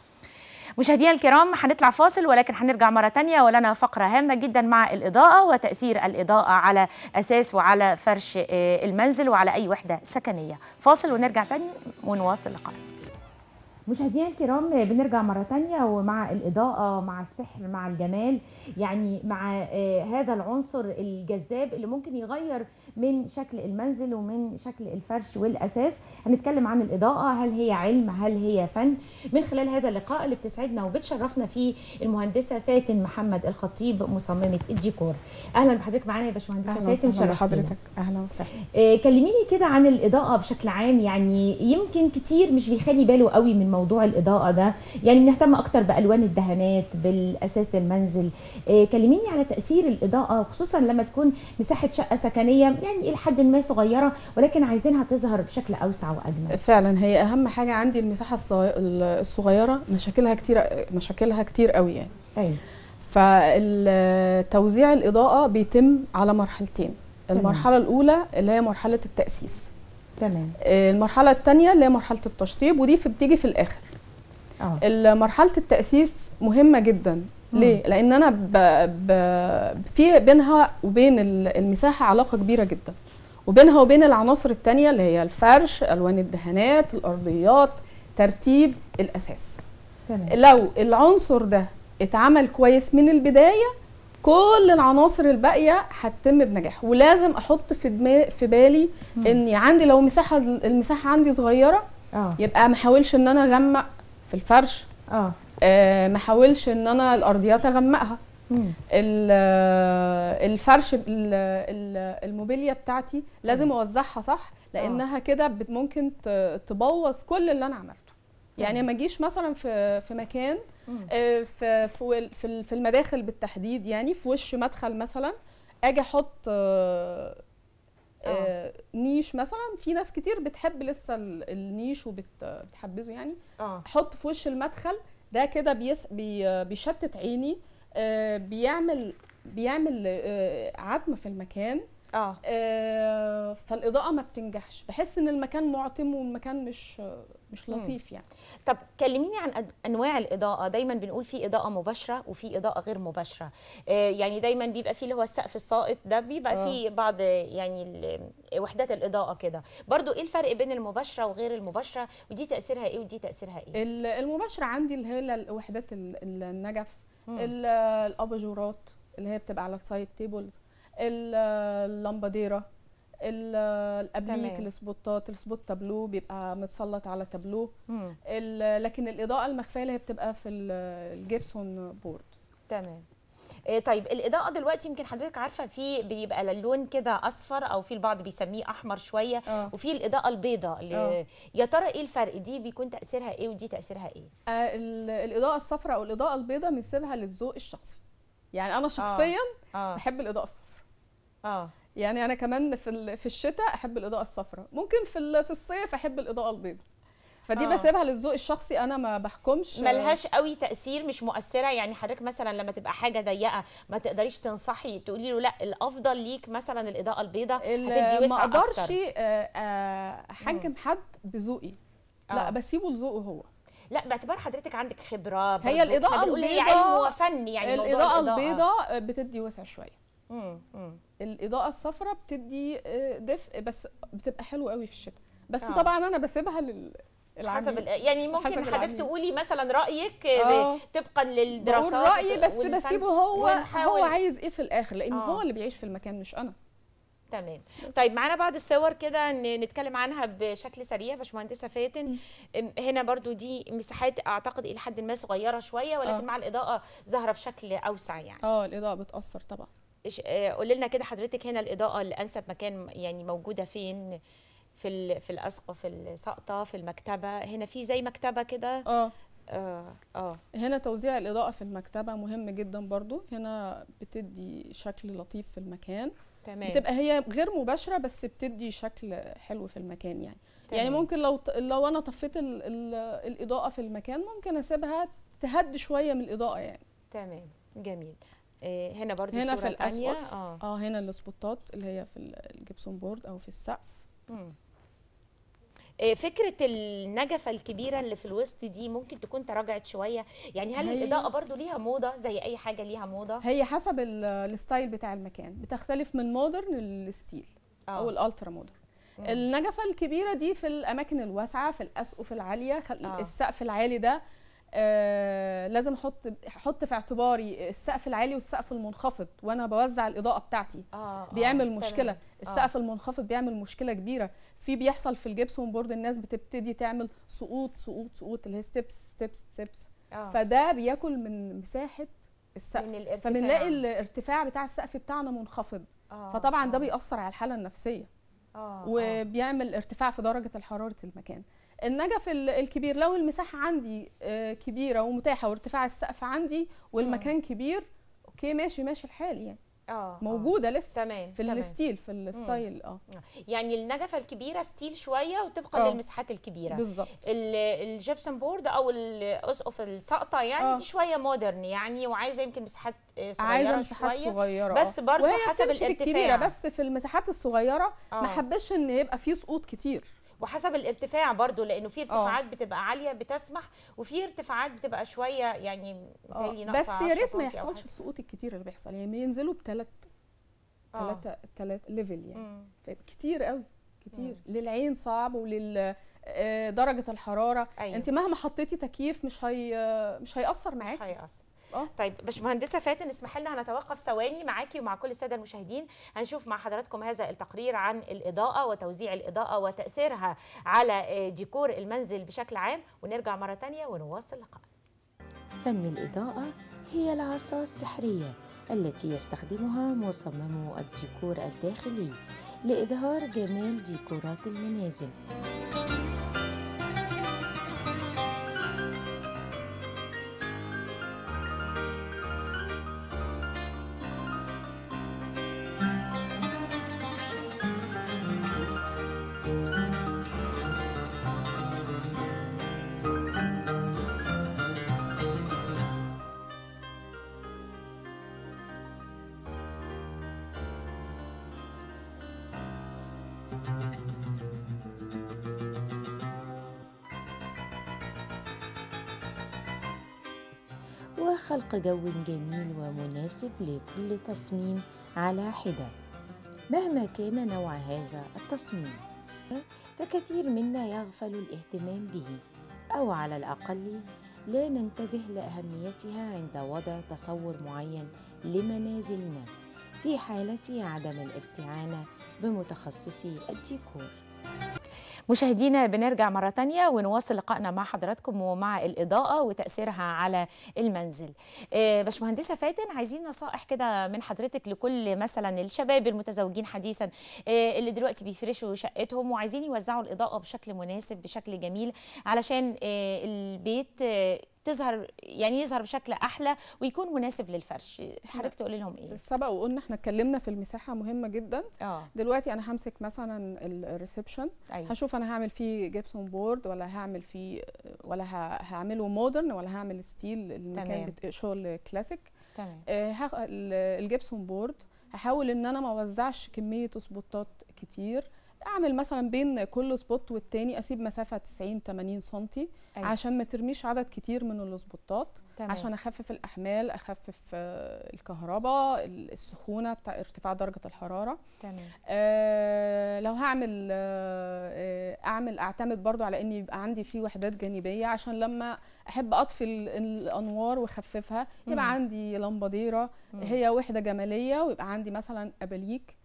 مشاهدينا الكرام هنطلع فاصل ولكن هنرجع مره تانية ولنا فقره هامه جدا مع الاضاءه وتاثير الاضاءه على اساس وعلى فرش آه، المنزل وعلى اي وحده سكنيه فاصل ونرجع تاني ونواصل لقاء مشاهدينا الكرام بنرجع مرة تانية ومع الإضاءة مع السحر مع الجمال يعني مع آه، هذا العنصر الجذاب اللي ممكن يغير من شكل المنزل ومن شكل الفرش والاساس هنتكلم عن الاضاءه هل هي علم هل هي فن من خلال هذا اللقاء اللي بتسعدنا وبتشرفنا فيه المهندسه فاتن محمد الخطيب مصممه الديكور اهلا بحضرتك معانا يا باشمهندسه فاتن اهلا حضرتك اهلا وسهلا آه، كلميني كده عن الاضاءه بشكل عام يعني يمكن كتير مش بيخلي باله قوي من موضوع الاضاءه ده يعني بنهتم اكتر بالوان الدهانات بالاساس المنزل آه، كلميني على تاثير الاضاءه خصوصا لما تكون مساحه شقه سكنيه يعني الى حد ما صغيره ولكن عايزينها تظهر بشكل اوسع واجمل فعلا هي اهم حاجه عندي المساحه الصغيره مشاكلها كتير مشاكلها كتير قوي يعني ايوه فتوزيع الاضاءه بيتم على مرحلتين المرحله الاولى اللي هي مرحله التاسيس تمام المرحله الثانيه اللي هي مرحله التشطيب ودي في بتيجي في الاخر اه مرحله التاسيس مهمه جدا ليه؟ لان انا ب... ب... في بينها وبين المساحه علاقه كبيره جدا وبينها وبين العناصر التانية اللي هي الفرش الوان الدهانات الارضيات ترتيب الاساس فهمت. لو العنصر ده اتعمل كويس من البدايه كل العناصر الباقيه هتتم بنجاح ولازم احط في دماغ في بالي مم. اني عندي لو مساحه المساحه عندي صغيره آه. يبقى ما احاولش ان انا اغمق في الفرش آه. آه، ما احاولش ان انا الارضيات اغمقها آه، الفرش الموبيليا بتاعتي لازم اوزعها صح لانها آه. كده ممكن تبوظ كل اللي انا عملته يعني ما اجيش مثلا في في مكان في في في المداخل بالتحديد يعني في وش مدخل مثلا اجي احط آه. نيش مثلا في ناس كتير بتحب لسه النيش وبتحبزه يعني آه. حط في وش المدخل ده كده بيس بي بيشتت عيني آه، بيعمل بيعمل آه، عدم في المكان آه. آه فالاضاءه ما بتنجحش بحس ان المكان معتم والمكان مش مش لطيف يعني طب كلميني عن انواع الاضاءه دايما بنقول في اضاءه مباشره وفي اضاءه غير مباشره آه يعني دايما بيبقى في اللي هو السقف الساقط ده بيبقى آه. في بعض يعني وحدات الاضاءه كده برضو ايه الفرق بين المباشره وغير المباشره ودي تاثيرها ايه ودي تاثيرها ايه المباشره عندي اللي هي وحدات النجف الاباجورات اللي هي بتبقى على السايد تيبلز اللمباديره الابليك السبوتات السبوت تابلو بيبقى متسلط على تابلو لكن الاضاءه المخفيه اللي هي بتبقى في الجبسون بورد تمام آه، طيب الاضاءه دلوقتي يمكن حضرتك عارفه في بيبقى اللون كده اصفر او في البعض بيسميه احمر شويه أوه. وفي الاضاءه البيضاء آه. يا ترى ايه الفرق دي بيكون تاثيرها ايه ودي تاثيرها ايه آه الاضاءه الصفراء او الاضاءه البيضاء بنسيبها للذوق الشخصي يعني انا آه. شخصيا أوه. أوه. بحب الاضاءه الصفراء اه يعني انا كمان في في الشتاء احب الاضاءه الصفراء ممكن في في الصيف احب الاضاءه البيضاء فدي آه. بسيبها للذوق الشخصي انا ما بحكمش ملهاش قوي تاثير مش مؤثره يعني حضرتك مثلا لما تبقى حاجه ضيقه ما تقدريش تنصحي تقولي له لا الافضل ليك مثلا الاضاءه البيضاء هتدي وسع ما اقدرش آه، آه، احكم حد بذوقي آه. لا بسيبه لذوقه هو لا باعتبار حضرتك عندك خبره هي الاضاءه البيضاء هي علم وفن يعني الاضاءه البيضاء بتدي وسع شويه الاضاءه الصفراء بتدي آه، دفء بس بتبقى حلوه قوي في الشتاء بس آه. طبعا انا بسيبها لل حسب يعني ممكن حضرتك تقولي مثلا رايك آه. طبقا للدراسات بقول رايي بس بسيبه هو هو عايز ايه في الاخر لان أوه. هو آه. اللي بيعيش في المكان مش انا تمام طيب معانا بعض الصور كده نتكلم عنها بشكل سريع باشمهندسه فاتن هنا برضو دي مساحات اعتقد الى حد ما صغيره شويه ولكن أوه. مع الاضاءه ظاهره بشكل اوسع يعني اه الاضاءه بتاثر طبعا آه، قول لنا كده حضرتك هنا الاضاءه الانسب مكان يعني موجوده فين في في الاسقف في السقطه في المكتبه هنا في زي مكتبه كده آه. اه اه هنا توزيع الاضاءه في المكتبه مهم جدا برضو هنا بتدي شكل لطيف في المكان تمام بتبقى هي غير مباشره بس بتدي شكل حلو في المكان يعني, يعني تمام. يعني ممكن لو لو انا طفيت ال ال الاضاءه في المكان ممكن اسيبها تهد شويه من الاضاءه يعني تمام جميل آه، هنا برضو هنا في الاسقف اه, آه هنا السبوتات اللي هي في الجبسون بورد او في السقف مم. آه، فكره النجفه الكبيره اللي في الوسط دي ممكن تكون تراجعت شويه يعني هل الاضاءه برضو ليها موضه زي اي حاجه ليها موضه هي حسب الستايل بتاع المكان بتختلف من مودرن للستيل أوه. او الالترا مودرن النجفه الكبيره دي في الاماكن الواسعه في الاسقف العاليه آه. السقف العالي ده آه لازم احط احط في اعتباري السقف العالي والسقف المنخفض وانا بوزع الاضاءه بتاعتي آه, آه، بيعمل آه مشكله آه السقف المنخفض بيعمل مشكله كبيره في بيحصل في الجبسون بورد الناس بتبتدي تعمل سقوط سقوط سقوط اللي هي ستيبس ستيبس ستيبس آه فده بياكل من مساحه السقف من الارتفاع فبنلاقي الارتفاع بتاع السقف بتاعنا منخفض آه فطبعا آه ده بيأثر على الحاله النفسيه آه, آه. وبيعمل ارتفاع في درجه حراره المكان النجف الكبير لو المساحه عندي آه، كبيره ومتاحه وارتفاع السقف عندي والمكان كبير اوكي ماشي ماشي الحال يعني آه،, اه موجوده لسه تمام في تمام. الستيل في الستايل اه يعني النجفه الكبيره ستيل شويه وتبقى آه للمساحات الكبيره بالظبط الجبسن بورد او الاسقف السقطه يعني آه دي شويه مودرن يعني وعايزه يمكن مساحات آه، صغيره عايزه مساحات شوية صغيره بس برضه حسب الارتفاع في الكبيرة بس في المساحات الصغيره آه ما حبش ان يبقى فيه سقوط كتير وحسب الارتفاع برضو لانه في آه. ارتفاعات أوه. بتبقى عاليه بتسمح وفي ارتفاعات بتبقى شويه يعني آه، بس يا ريت ما يحصلش السقوط الكتير اللي بيحصل يعني ينزلوا بثلاث ثلاثة آه. ثلاث ليفل يعني كتير قوي كتير مم. للعين صعب ولل درجة الحرارة أيوة. انت مهما حطيتي تكييف مش هي مش هيأثر معاكي مش هيأثر اه طيب باشمهندسه فاتن اسمح لنا هنتوقف ثواني معاكي ومع كل الساده المشاهدين هنشوف مع حضراتكم هذا التقرير عن الاضاءه وتوزيع الاضاءه وتاثيرها على آه، ديكور المنزل بشكل عام ونرجع مره ثانيه ونواصل لقاءنا فن الإضاءة هي العصا السحرية التي يستخدمها مصممو الديكور الداخلي لإظهار جمال ديكورات المنازل وخلق جو جميل ومناسب لكل تصميم على حدة مهما كان نوع هذا التصميم فكثير منا يغفل الاهتمام به أو على الأقل لا ننتبه لأهميتها عند وضع تصور معين لمنازلنا في حالة عدم الاستعانة بمتخصصي الديكور مشاهدينا بنرجع مرة تانية ونواصل لقائنا مع حضراتكم ومع الإضاءة وتأثيرها على المنزل آه، باشمهندسة فاتن عايزين نصائح كده من حضرتك لكل مثلا الشباب المتزوجين حديثا آه، اللي دلوقتي بيفرشوا شقتهم وعايزين يوزعوا الإضاءة بشكل مناسب بشكل جميل علشان آه، البيت تظهر يعني يظهر بشكل احلى ويكون مناسب للفرش حضرتك تقولي لهم ايه سبق وقلنا احنا اتكلمنا في المساحه مهمه جدا آه. دلوقتي انا همسك مثلا الريسبشن أيوة. هشوف انا هعمل فيه جبسون بورد ولا هعمل فيه ولا هعمله مودرن ولا هعمل ستيل المكان شغل كلاسيك تمام آه الجبسون بورد هحاول ان انا ما اوزعش كميه سبوتات كتير اعمل مثلا بين كل سبوت والتاني اسيب مسافه 90 80 سم أيوة. عشان ما ترميش عدد كتير من السبوتات تمام. عشان اخفف الاحمال اخفف آه، الكهرباء السخونه بتاع ارتفاع درجه الحراره تمام آه لو هعمل آه اعمل اعتمد برضو على ان يبقى عندي في وحدات جانبيه عشان لما احب اطفي الانوار واخففها يبقى عندي لمباديره هي وحده جماليه ويبقى عندي مثلا اباليك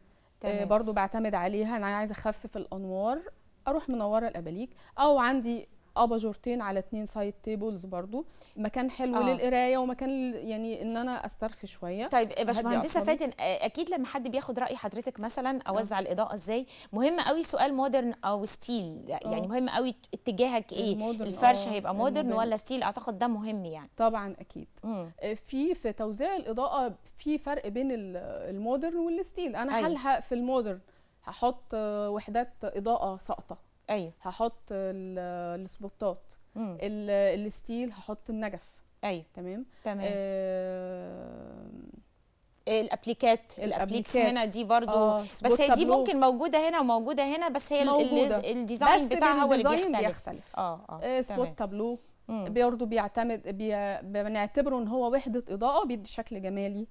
آه، تمام. برضو بعتمد عليها ان انا عايزه اخفف الانوار اروح منوره الاباليك او عندي اباجورتين على اتنين سايد تيبلز برضو مكان حلو آه. للقرايه ومكان يعني ان انا استرخي شويه طيب يا آه، باشمهندسه فاتن آه، اكيد لما حد بياخد راي حضرتك مثلا آه. اوزع آه. الاضاءه ازاي مهم قوي سؤال مودرن او ستيل يعني آه. مهم قوي اتجاهك ايه الفرش آه. هيبقى مودرن ولا ستيل اعتقد ده مهم يعني طبعا اكيد مم. في في توزيع الاضاءه في فرق بين المودرن والستيل انا أيوة. في المودرن هحط وحدات اضاءه ساقطه ايوه هحط السبوتات الستيل هحط النجف ايوه تمام تمام آه, آه، الابليكات الابليكس هنا دي برضو آه بس هي دي ممكن موجوده هنا وموجوده هنا بس هي الديزاين بتاعها هو اللي بيختلف, بيختلف. اه اه, آه، سبوت تابلو برضه بيعتمد بنعتبره ان هو وحده اضاءه بيدي شكل جمالي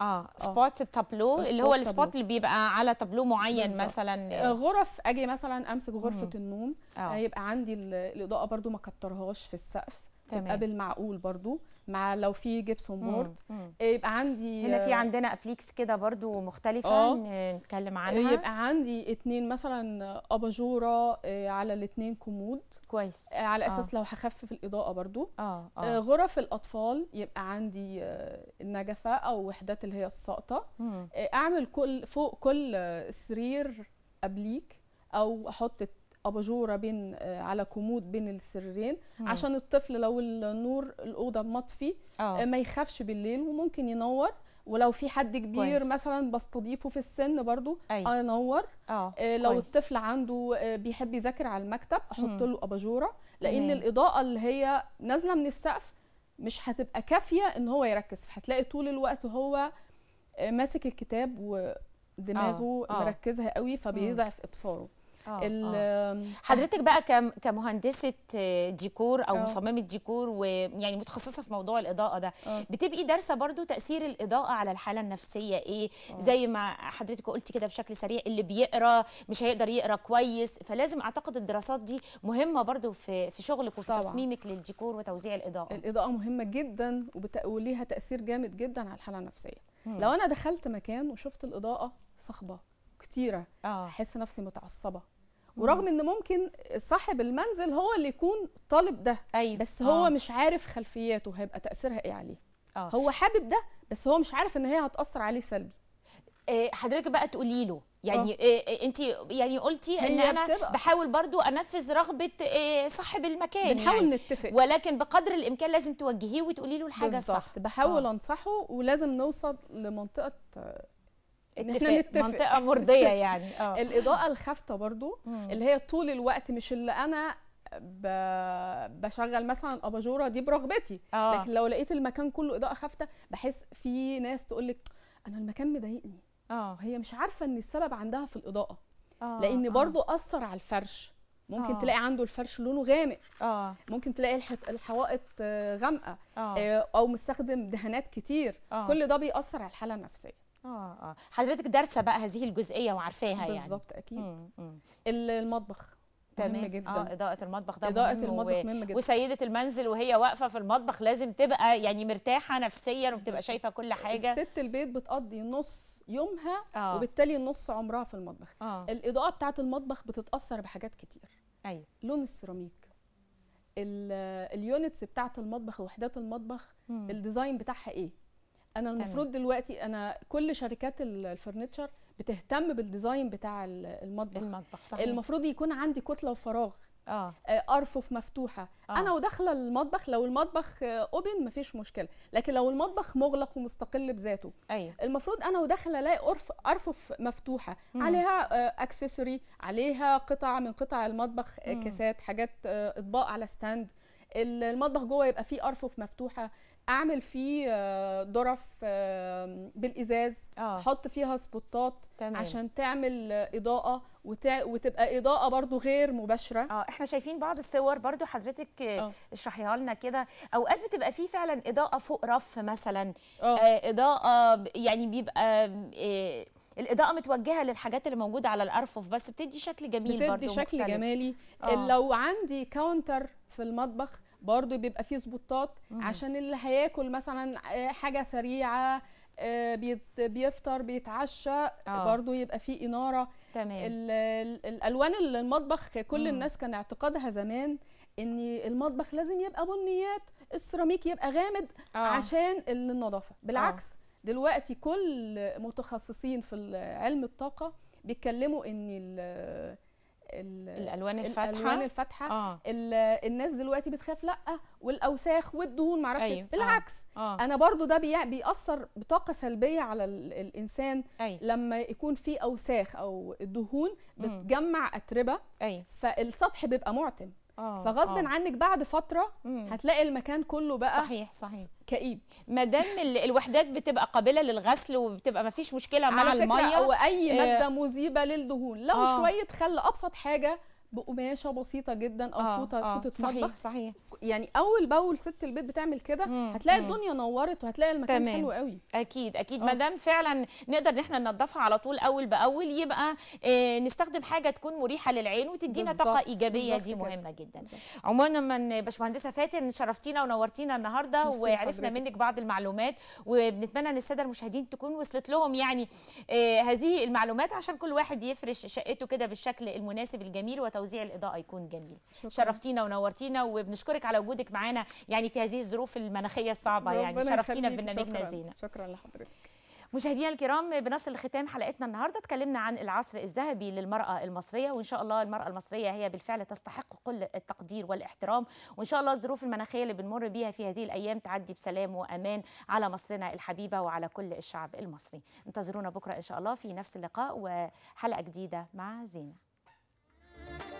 آه،, اه سبوت التابلو اللي هو السبوت اللي بيبقى على تابلو معين بالزبط. مثلا آه، غرف اجي مثلا امسك غرفه مم. النوم آه. يبقى عندي الاضاءه برده ما كترهاش في السقف تمام تبقى بالمعقول برضو مع لو في جبسون بورد يبقى عندي هنا في آه، عندنا ابليكس كده برضو مختلفه آه. نتكلم عنها يبقى عندي اتنين مثلا اباجوره آه، على الاتنين كومود كويس على اساس أوه. لو هخفف الاضاءه برضو أوه. أوه. غرف الاطفال يبقى عندي النجفه او وحدات اللي هي الساقطه اعمل كل فوق كل سرير ابليك او احط اباجوره بين آه، على كومود بين السريرين عشان الطفل لو النور الاوضه مطفي أوه. آه، ما يخافش بالليل وممكن ينور ولو في حد كبير كويس. مثلا بستضيفه في السن برضو أي. انور آه،, آه. لو كويس. الطفل عنده بيحب يذاكر على المكتب احط له اباجوره لان مم. الاضاءه اللي هي نازله من السقف مش هتبقى كافيه ان هو يركز هتلاقي طول الوقت هو ماسك الكتاب ودماغه آه. آه. مركزها قوي فبيضعف ابصاره آه، آه. حضرتك بقى كمهندسه آه، ديكور او مصممه ديكور ويعني متخصصه في موضوع الاضاءه ده بتبقي دارسه برضو تاثير الاضاءه على الحاله النفسيه ايه زي ما حضرتك قلتي كده بشكل سريع اللي بيقرا مش هيقدر يقرا كويس فلازم اعتقد الدراسات دي مهمه برضو في في شغلك وفي طبعا. تصميمك للديكور وتوزيع الاضاءه الاضاءه مهمه جدا وليها تاثير جامد جدا على الحاله النفسيه مم. لو انا دخلت مكان وشفت الاضاءه صخبه كتيره آه. احس نفسي متعصبه ورغم ان ممكن صاحب المنزل هو اللي يكون طالب ده أيوة. بس هو آه. مش عارف خلفياته هيبقى تاثيرها ايه عليه آه. هو حابب ده بس هو مش عارف ان هي هتاثر عليه سلبي آه حضرتك بقى تقولي له يعني آه, آه،, آه، انت يعني قلتي ان انا بتبقى. بحاول برضو انفذ رغبه صاحب المكان بنحاول يعني. نتفق ولكن بقدر الامكان لازم توجهيه وتقولي له الحاجه بالزبط. الصح بحاول آه. انصحه ولازم نوصل لمنطقه اتفاق نتفق. منطقه مرضيه يعني اه الاضاءه الخافته برضو مم. اللي هي طول الوقت مش اللي انا ب... بشغل مثلا الاباجوره دي برغبتي آه. لكن لو لقيت المكان كله اضاءه خافته بحس في ناس تقول لك انا المكان مضايقني اه هي مش عارفه ان السبب عندها في الاضاءه آه. لان آه. اثر على الفرش ممكن آه. تلاقي عنده الفرش لونه غامق آه. ممكن تلاقي الحوائط آه، غامقه آه. آه. او مستخدم دهانات كتير آه. كل ده بيأثر على الحاله النفسيه اه اه حضرتك دارسه بقى هذه الجزئيه وعارفاها يعني بالظبط اكيد مم. المطبخ تمام جدا اه اضاءه المطبخ ده اضاءه مهم المطبخ و... مهمه جدا وسيده المنزل وهي واقفه في المطبخ لازم تبقى يعني مرتاحه نفسيا وبتبقى شايفه كل حاجه ست البيت بتقضي نص يومها آه. وبالتالي نص عمرها في المطبخ آه. الاضاءه بتاعه المطبخ بتتاثر بحاجات كتير ايوه لون السيراميك اليونتس بتاعه المطبخ وحدات المطبخ مم. الديزاين بتاعها ايه انا المفروض تمام. دلوقتي انا كل شركات الفرنتشر بتهتم بالديزاين بتاع المطبخ المطبخ صحيح المفروض يكون عندي كتله وفراغ اه, آه، ارفف مفتوحه آه. انا وداخله المطبخ لو المطبخ اوبن مفيش مشكله لكن لو المطبخ مغلق ومستقل بذاته أيوة. المفروض انا وداخله الاقي ارفف مفتوحه مم. عليها اكسسوري آه، عليها قطع من قطع المطبخ آه، مم. كاسات حاجات اطباق على ستاند المطبخ جوه يبقى فيه ارفف مفتوحه اعمل فيه آه، درف بالازاز آه. احط فيها سبوتات تمام. عشان تعمل آه، اضاءه وت... وتبقى اضاءه برضو غير مباشره اه احنا شايفين بعض الصور برضو حضرتك آه. اشرحيها لنا كده اوقات بتبقى فيه فعلا اضاءه فوق رف مثلا آه. آه اضاءه يعني بيبقى آه الاضاءه متوجهه للحاجات اللي موجوده على الارفف بس بتدي شكل جميل بتدي برضو شكل مختلف. جمالي آه. لو عندي كاونتر في المطبخ برضو بيبقى فيه ظبطات عشان اللي هياكل مثلا آه، حاجه سريعه آه، بيفطر بيتعشى آه. برضو يبقى فيه اناره تمام الالوان المطبخ كل مم. الناس كان اعتقادها زمان ان المطبخ لازم يبقى بنيات السيراميك يبقى غامد آه. عشان النظافه بالعكس آه. دلوقتي كل متخصصين في علم الطاقه بيتكلموا ان الالوان الفاتحه الالوان الفاتحه آه. الناس دلوقتي بتخاف لا والاوساخ والدهون معرفش أيوة. آه. بالعكس آه. آه. انا برضو ده بيأثر بطاقه سلبيه على الانسان أيوة. لما يكون في اوساخ او دهون بتجمع اتربه أيوة. فالسطح بيبقى معتم آه، فغصب آه. عنك بعد فتره مم. هتلاقي المكان كله بقى صحيح صحيح كئيب ما دام الوحدات بتبقى قابله للغسل وبتبقى ما فيش مشكله مع الميه واي آه، ماده مذيبه للدهون لو آه. شويه خل ابسط حاجه بقماشه بسيطه جدا او آه فوطه آه فوطه صحيح مطبخ صحيح يعني اول باول ست البيت بتعمل كده هتلاقي مم. الدنيا نورت وهتلاقي المكان تمام. حلو قوي اكيد اكيد آه. ما دام فعلا نقدر ان احنا ننضفها على طول اول باول يبقى آه نستخدم حاجه تكون مريحه للعين وتدينا طاقه ايجابيه دي مهمه كده. جدا عموما باشمهندسه فاتن شرفتينا ونورتينا النهارده وعرفنا حضرتك. منك بعض المعلومات وبنتمنى ان الساده المشاهدين تكون وصلت لهم يعني آه هذه المعلومات عشان كل واحد يفرش شقته كده بالشكل المناسب الجميل وتو توزيع الاضاءه يكون جميل شكرا. شرفتينا ونورتينا وبنشكرك على وجودك معانا يعني في هذه الظروف المناخيه الصعبه يعني شرفتينا ببرنامجنا زينه شكرا لحضرتك مشاهدينا الكرام بنصل لختام حلقتنا النهارده اتكلمنا عن العصر الذهبي للمراه المصريه وان شاء الله المراه المصريه هي بالفعل تستحق كل التقدير والاحترام وان شاء الله الظروف المناخيه اللي بنمر بيها في هذه الايام تعدي بسلام وامان على مصرنا الحبيبه وعلى كل الشعب المصري انتظرونا بكره ان شاء الله في نفس اللقاء وحلقه جديده مع زينه thank you